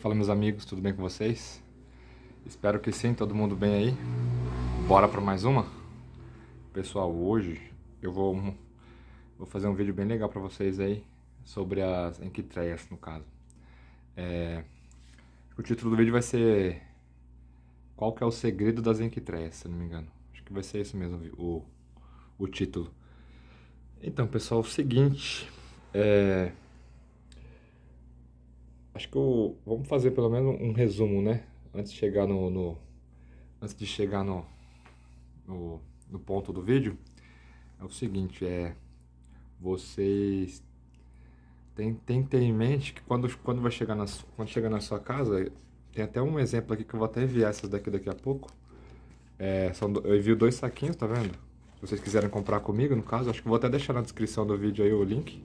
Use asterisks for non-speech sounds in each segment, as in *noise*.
Fala meus amigos, tudo bem com vocês? Espero que sim, todo mundo bem aí. Bora para mais uma? Pessoal, hoje eu vou, vou fazer um vídeo bem legal para vocês aí sobre as enquitreias, no caso. É, o título do vídeo vai ser Qual que é o segredo das enquitreias, se não me engano. Acho que vai ser isso mesmo o, o título. Então, pessoal, é o seguinte... É, Acho que eu, vamos fazer pelo menos um resumo, né? Antes de chegar no, no antes de chegar no, no, no ponto do vídeo, é o seguinte, é vocês tem, tem ter em mente que quando, quando vai chegar na, quando chegar na sua casa, tem até um exemplo aqui que eu vou até enviar essas daqui daqui a pouco. É, são, eu envio dois saquinhos, tá vendo? Se vocês quiserem comprar comigo, no caso, acho que vou até deixar na descrição do vídeo aí o link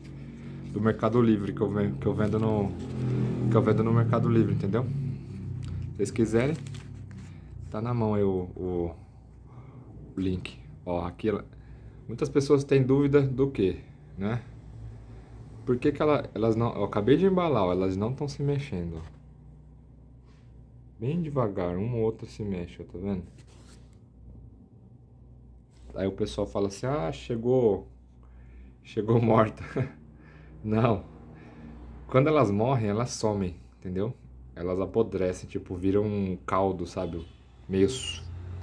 do Mercado Livre que eu, que eu vendo no, é que eu vendo no Mercado Livre, entendeu? Se vocês quiserem, tá na mão aí o, o link. Ó, aqui ela, muitas pessoas têm dúvida do que, né? Por que, que ela, elas não. Eu acabei de embalar, ó, elas não estão se mexendo. Bem devagar, uma ou outra se mexe, ó, tá vendo? Aí o pessoal fala assim: ah, chegou. Chegou *laughs* morta. não. Quando elas morrem, elas somem, entendeu? Elas apodrecem, tipo, viram um caldo, sabe? Meio.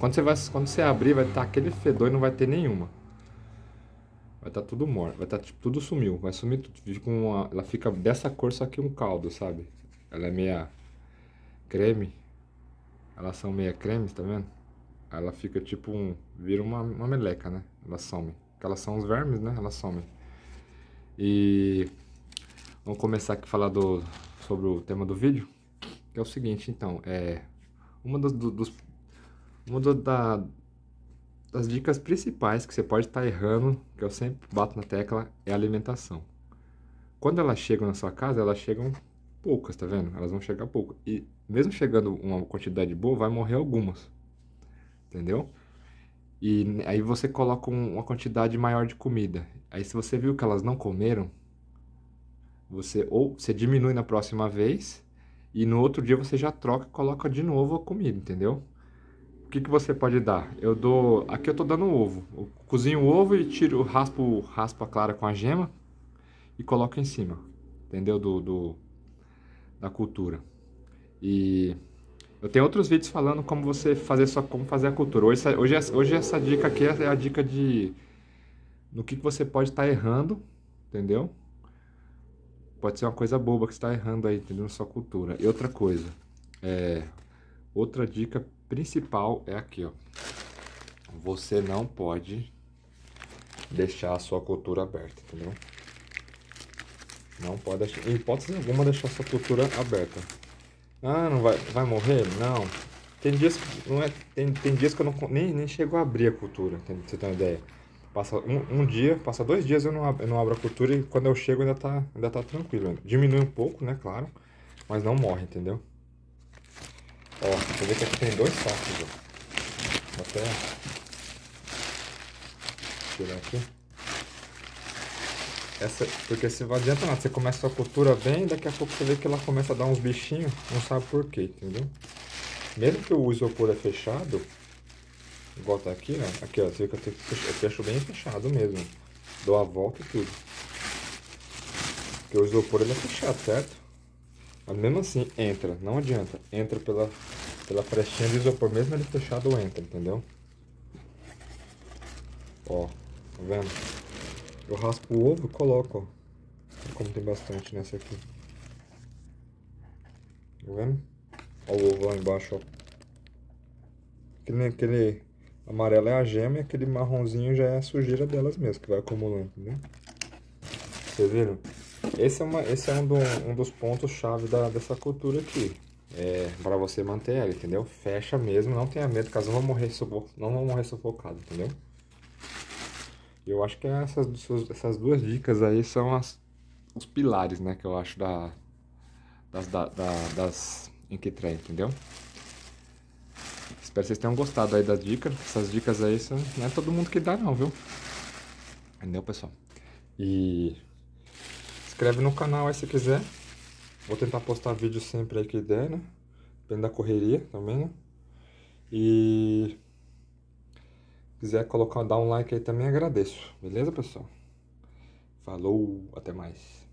Quando você, vai, quando você abrir, vai estar tá aquele fedor e não vai ter nenhuma. Vai estar tá tudo morto, vai estar tá, tipo, tudo sumiu, vai sumir tudo. Fica uma, ela fica dessa cor, só que um caldo, sabe? Ela é meia creme. Elas são meia cremes, tá vendo? Ela fica tipo um. Vira uma, uma meleca, né? Elas somem. Porque elas são os vermes, né? Elas somem. E Vamos começar aqui a falar do, sobre o tema do vídeo, que é o seguinte, então, é uma, dos, dos uma do, da, das dicas principais que você pode estar tá errando, que eu sempre bato na tecla, é a alimentação. Quando elas chegam na sua casa, elas chegam poucas, tá vendo? Elas vão chegar poucas. E mesmo chegando uma quantidade boa, vai morrer algumas. Entendeu? E aí você coloca uma quantidade maior de comida. Aí se você viu que elas não comeram, você ou você diminui na próxima vez e no outro dia você já troca e coloca de novo a comida, entendeu? O que, que você pode dar? Eu dou, aqui eu tô dando ovo. Eu cozinho o ovo e tiro, raspo, raspo a clara com a gema e coloco em cima, entendeu? Do, do da cultura. E eu tenho outros vídeos falando como você fazer só como fazer a cultura. Hoje, hoje, hoje essa dica aqui é a dica de no que, que você pode estar tá errando, entendeu? pode ser uma coisa boba que está errando aí, entendeu? Na sua cultura. E outra coisa, é, outra dica principal é aqui, ó. Você não pode deixar a sua cultura aberta, entendeu? Não pode, em hipótese alguma, deixar a sua cultura aberta. Ah, não vai, vai morrer? Não. Tem dias, não é, tem, tem dias que eu não, nem, nem chego a abrir a cultura, tem, você tem uma ideia? Passa um, um, dia, passa dois dias eu não, abro, eu não abro a cultura e quando eu chego ainda tá, ainda tá tranquilo. Diminui um pouco, né, claro, mas não morre, entendeu? Ó, você vê que aqui tem dois sacos, ó. Vou até tirar aqui. Essa, porque se não adianta nada, você começa a cultura bem, daqui a pouco você vê que ela começa a dar uns bichinhos, não sabe por quê, entendeu? Mesmo que o isopor é fechado, Volta tá aqui, né? Aqui, ó. Você vê que eu tenho que fechar. Eu fecho bem fechado mesmo. Dou a volta e tudo. Porque o isopor ele é fechado, certo? Mas mesmo assim, entra. Não adianta. Entra pela, pela frestinha do isopor. Mesmo ele fechado, entra, entendeu? Ó. Tá vendo? Eu raspo o ovo e coloco, ó. Olha como tem bastante nessa aqui. Tá vendo? Ó o ovo lá embaixo, ó. Que nem aquele Amarelo é a gema e aquele marronzinho já é a sujeira delas mesmo, que vai acumulando, né? Vocês viram? Esse é, uma, esse é um, do, um dos pontos-chave dessa cultura aqui. É, para você manter ela, entendeu? Fecha mesmo, não tenha medo, caso não morrer, sufoc... não vão morrer sufocado, entendeu? Eu acho que essas, essas duas dicas aí são as, os pilares, né? Que eu acho da, das, da, da, das em que trem, entendeu? Espero que vocês tenham gostado aí das dicas. Essas dicas aí não é todo mundo que dá não, viu? Entendeu, pessoal? E inscreve no canal aí se quiser. Vou tentar postar vídeo sempre aí que der, né? Depende da correria também, né? E quiser colocar, dar um like aí também, agradeço. Beleza, pessoal? Falou, até mais.